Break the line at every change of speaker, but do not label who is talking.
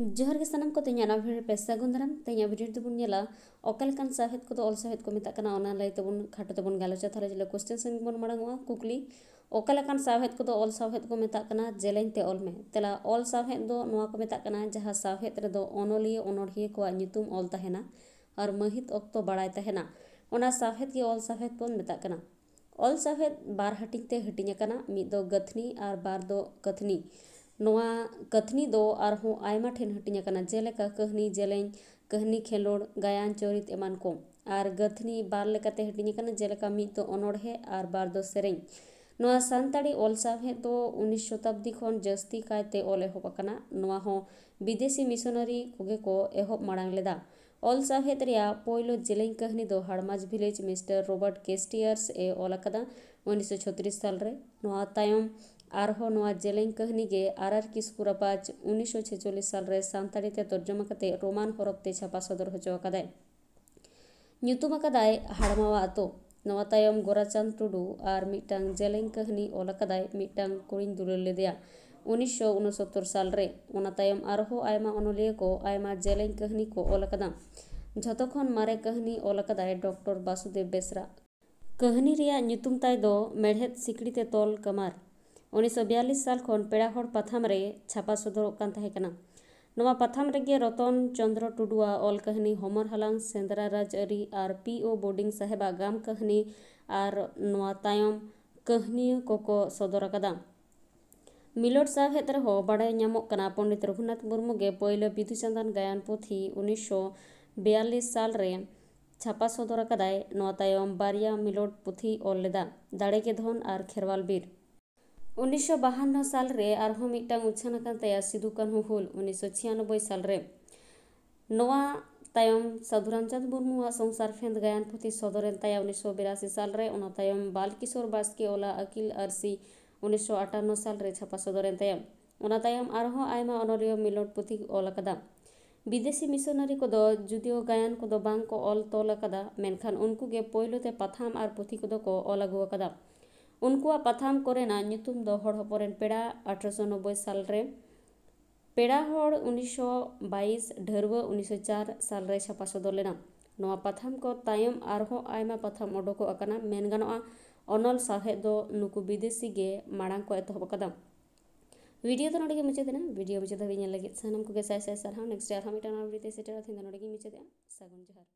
जोहर के सामान को तीन भिडियो पेशा गुंदराम तीन भिडियो तबन अकालकान साहेद को अल साहेद को मत लैब खाटो तब गलोचा थाले जिले कोश्चन से माड़ा कुकली अकालकान साहेद को अल साहेद को मत जेलेंते अलमे तेला अल साहेद को मत जहाँ साहेद रो अनलिए अलतना और महित अक्त बाड़ाएनाहेद के अल साहेद बन मत अल साहेद बार हाटिंग हटिंग गथनी और बार दो गथनी कथनी दो आयमा ठेन हटिंकान जेलेका कहनी जेलेंग कहनी खेलोड़ गायन चरित एमान को आर गथनी बार लेकाते हटिंकान तो अनोड़े आर बार दो सेरेंग नवा सानताड़ी ओल सावे तो उन्नीस शताब्दी खन जस्ती कायते ओल एहबाकना विदेशी मिशनरी को एहब माड़ लेदा ओल सावेद पोलो जेलेंग कहनी दो हाड़माज भिलेज मिस्टर रॉबर्ट केस्टियर्स ए उन्नीस सौ छत्तीस साल ᱟᱨᱦᱚᱸ ᱱᱚᱣᱟ ᱡᱮᱞᱮᱧ ᱠᱟᱹᱦᱱᱤ ᱜᱮ ᱟᱨ ᱟᱨ ᱠᱤᱥᱠᱩ ᱨᱟᱯᱟᱡᱽ ᱩᱱᱤᱥᱥᱚ ᱪᱷᱮᱪᱚᱞᱞᱤᱥ ᱥᱟᱞᱨᱮ ᱥᱟᱱᱛᱟᱲᱤ ᱛᱮ ᱛᱚᱨᱡᱚᱢᱟ ᱠᱟᱛᱮ ᱨᱳᱢᱟᱱ ᱦᱚᱨᱚᱯᱛᱮ ᱪᱷᱟᱯᱟ ᱥᱚᱫᱚᱨ ᱦᱚᱪᱚ ᱟᱠᱟᱫᱟᱭ ᱧᱩᱛᱩᱢ ᱟᱠᱟᱫᱟᱭ ᱦᱟᱲᱢᱟᱣᱟ ᱟᱛᱳ ᱱᱚᱣᱟ ᱛᱟᱭᱚᱢ ᱜᱳᱨᱟᱪᱟᱸᱫᱽ ᱴᱩᱰᱩ ᱟᱨ ᱢᱤᱫᱴᱟᱝ ᱡᱮᱞᱮᱧ ᱠᱟᱹᱦᱱᱤ ᱚᱞ ᱟᱠᱟᱫᱟᱭ ᱢᱤᱫᱴᱟᱝ ᱠᱩᱲᱤᱧ ᱫᱩᱞᱟᱹᱲ ᱞᱮᱫᱮᱭᱟ ᱩᱱᱤᱥᱥᱚ ᱩᱱᱥᱳᱛᱛᱳᱨ ᱥᱟᱞᱨᱮ ᱚᱱᱟ ᱛᱟᱭᱚᱢ ᱟᱨᱦᱚᱸ ᱟᱭᱢᱟ ᱚᱱᱚᱞᱤᱭᱟᱹ ᱠᱚ ᱟᱭᱢᱟ ᱡᱮᱞᱮᱧ ᱠᱟᱹᱦᱱᱤ ᱠᱚ ᱚᱞ ᱟᱠᱟᱫᱟ ᱡᱷᱚᱛᱚ ᱠᱷᱚᱱ ᱢᱟᱨᱮ ᱠᱟᱹᱦᱱᱤ ᱚᱞ ᱟᱠᱟᱫᱟᱭ ᱰᱚᱠᱴᱚᱨ ᱵᱟᱥᱩᱫᱮᱵ ᱵᱮᱥᱨᱟ ᱠᱟᱹᱦᱱᱤ ᱨᱮᱭᱟᱜ ᱧᱩᱛᱩᱢ ᱛᱟᱭ ᱫᱚ ᱢᱮᱲᱦᱮᱫ ᱥᱤᱠᱲᱤᱛᱮ ᱛᱚᱞ ᱠᱟᱢᱟᱨ ᱩᱱᱤᱥᱥᱚ ᱥᱟᱞ ᱠᱷᱚᱱ ᱯᱮᱲᱟ ᱦᱚᱲ ᱯᱟᱛᱷᱟᱢ ᱨᱮ ᱪᱷᱟᱯᱟ ᱥᱚᱫᱚᱨᱚᱜ ᱠᱟᱱ ᱛᱟᱦᱮᱸ ᱠᱟᱱᱟ ᱱᱚᱣᱟ ᱯᱟᱛᱷᱟᱢ ᱨᱮᱜᱮ ᱨᱚᱛᱚᱱ ᱪᱚᱱᱫᱨᱚ ᱴᱩᱰᱩᱣᱟᱜ ᱚᱞ ᱠᱟᱹᱦᱱᱤ ᱦᱚᱢᱚᱨ ᱦᱟᱞᱟᱝ ᱥᱮᱸᱫᱽᱨᱟ ᱨᱟᱡᱽᱟᱹᱨᱤ ᱟᱨ ᱯᱤ ᱳ ᱵᱳᱰᱤᱝ ᱥᱟᱦᱮᱵᱟᱜ ᱜᱟᱢ ᱠᱟᱹᱦᱱᱤ ᱟᱨ ᱱᱚᱣᱟ ᱛᱟᱭᱚᱢ ᱠᱟᱹᱦᱱᱤᱭᱟᱹ ᱠᱚᱠᱚ ᱥᱚᱫᱚᱨ ᱟᱠᱟᱫᱟ ᱢᱤᱞᱚᱴ ᱥᱟᱶᱦᱮᱫ ᱨᱮᱦᱚᱸ ᱵᱟᱰᱟᱭ ᱧᱟᱢᱚᱜ ᱠᱟᱱᱟ ᱯᱚᱸᱰᱤᱛ ᱨᱚᱜᱷᱩᱱᱟᱛᱷ ᱢᱩᱨᱢᱩ ᱜᱮ ᱯᱳᱭᱞᱳ ᱵᱤᱫᱩ ᱪᱟᱸᱫᱟᱱ ᱜᱟᱭᱟᱱ ᱯᱩᱛᱷᱤ ᱩᱱᱤᱥᱥᱚ ᱵᱤᱭᱟᱞᱞᱤᱥ ᱥᱟᱞᱨᱮ ᱪᱷᱟᱯᱟ ᱥᱚᱫᱚᱨ ᱟᱠᱟᱫᱟᱭ ᱱᱚᱣᱟ ᱛᱟᱭᱚᱢ ᱵᱟᱨᱭᱟ ᱢᱤᱞᱚᱴ ᱯᱩᱛᱷᱤ ᱚᱞ ᱞᱮᱫᱟ ᱫᱟᱲᱮ ᱜᱮ ᱫᱷᱚᱱ ᱟᱨ ᱠᱷᱮᱨᱣᱟᱞ ᱵᱤᱨ ᱩᱱᱤᱥᱥᱚ ᱵᱟᱦᱟᱱᱱᱚ ᱥᱟᱞᱨᱮ ᱟᱨᱦᱚᱸ ᱢᱤᱫᱴᱟᱝ ᱩᱪᱷᱟᱹᱱ ᱟᱠᱟᱱ ᱛᱟᱭᱟ ᱥᱤᱫᱩ ᱠᱟᱹᱱᱦᱩ ᱦᱩᱞ ᱩᱱᱤᱥᱥᱚ ᱪᱷᱤᱭᱟᱱᱚᱵᱵᱳᱭ ᱥᱟᱞᱨᱮ ᱱᱚᱣᱟ ᱛᱟᱭᱚᱢ ᱥᱟᱹᱫᱷᱩ ᱨᱟᱢᱪᱟᱸᱫᱽ ᱢᱩᱨᱢᱩᱣᱟᱜ ᱥᱚᱝᱥᱟᱨ ᱯᱷᱮᱸᱫᱽ ᱜᱟᱭᱟᱱ ᱯᱩᱛᱷᱤ ᱥᱚᱫᱚᱨᱮᱱ ᱛᱟᱭᱟ ᱩᱱᱤᱥᱥᱚ ᱵᱤᱨᱟᱥᱤ ᱥᱟᱞᱨᱮ ᱚᱱᱟ ᱛᱟᱭᱚᱢ ᱵᱟᱞᱠᱤᱥᱳᱨ ᱵᱟᱥᱠᱮ ᱚᱞᱟ ᱟᱹᱠᱤᱞ ᱟᱹᱨᱥᱤ ᱩᱱᱤᱥᱥᱚ ᱟᱴᱟᱱᱱᱚ ᱥᱟᱞᱨᱮ ᱪᱷᱟᱯᱟ ᱥᱚᱫᱚᱨᱮᱱ ᱛᱟᱭᱟ ᱚᱱᱟ ᱛᱟᱭᱚᱢ ᱟᱨᱦᱚᱸ ᱟᱭᱢᱟ ᱚᱱᱚᱞᱤᱭᱟᱹ ᱢᱤᱞᱚᱴ ᱯᱩᱛᱷᱤ ᱚᱞ ᱟᱠᱟᱫᱟ ᱵᱤᱫᱮᱥᱤ ᱢᱤᱥᱚᱱᱟᱨᱤ ᱠᱚᱫᱚ ᱡᱩᱫᱤᱭᱳ ᱜᱟᱭᱟᱱ ᱠᱚᱫᱚ ᱵᱟᱝ ᱠᱚ ᱚᱞ ᱛᱚᱞ ᱟᱠᱟᱫᱟ ᱢᱮᱱᱠᱷᱟᱱ ᱩᱱᱠᱩ ᱜᱮ ᱯᱳᱭᱞᱳ ᱛᱮ ᱯᱟᱛᱷᱟᱢ ᱟᱨ ᱯᱩᱛᱷᱤ ᱠᱚᱫᱚ ᱠᱚ ᱚᱞ ᱟᱹᱜᱩ ᱟᱠᱟᱫᱟ ᱩᱱᱠᱩᱣᱟᱜ ᱯᱟᱛᱷᱟᱢ ᱠᱚᱨᱮᱱᱟᱜ ᱧᱩᱛᱩᱢ ᱫᱚ ᱦᱚᱲ ᱦᱚᱯᱚᱱ ᱨᱮᱱ ᱯᱮᱲᱟ ᱟᱴᱷᱨᱚᱥᱚ ᱱᱚᱵᱵᱳᱭ ᱥᱟᱞᱨᱮ ᱯᱮᱲᱟ ᱦᱚᱲ ᱩᱱᱤᱥᱥᱚ ᱵᱟᱭᱤᱥ ᱰᱷᱟᱹᱨᱣᱟᱹ ᱩᱱᱤᱥᱥᱚ ᱪᱟᱨ ᱥᱟᱞᱨᱮ ᱪᱷᱟᱯᱟ ᱥᱚᱫᱚᱨ ᱞᱮᱱᱟ ᱱᱚᱣᱟ ᱯᱟᱛᱷᱟᱢ ᱠᱚ ᱛᱟᱭᱚᱢ ᱟᱨᱦᱚᱸ ᱟᱭᱢᱟ ᱯᱟᱛᱷᱟᱢ ᱚᱰᱳᱠᱚᱜ ᱟᱠᱟᱱᱟ ᱢᱮᱱ ᱜᱟᱱᱚᱜᱼᱟ ᱚᱱᱚᱞ ᱥᱟᱶᱦᱮᱫ ᱫᱚ ᱱᱩᱠᱩ ᱵᱤᱫᱮᱥᱤ ᱜᱮ ᱢᱟᱲᱟᱝ ᱠᱚ ᱮᱛᱚᱦᱚᱵ ᱟᱠᱟᱫᱟ वीडियो तो नोड़े मुचाद वीडियो मुचाद हमें साय साय सारा नेक्स्ट आर मिट्टा वीडियो सेटेल नोड़े मुचाद सागुन जोहार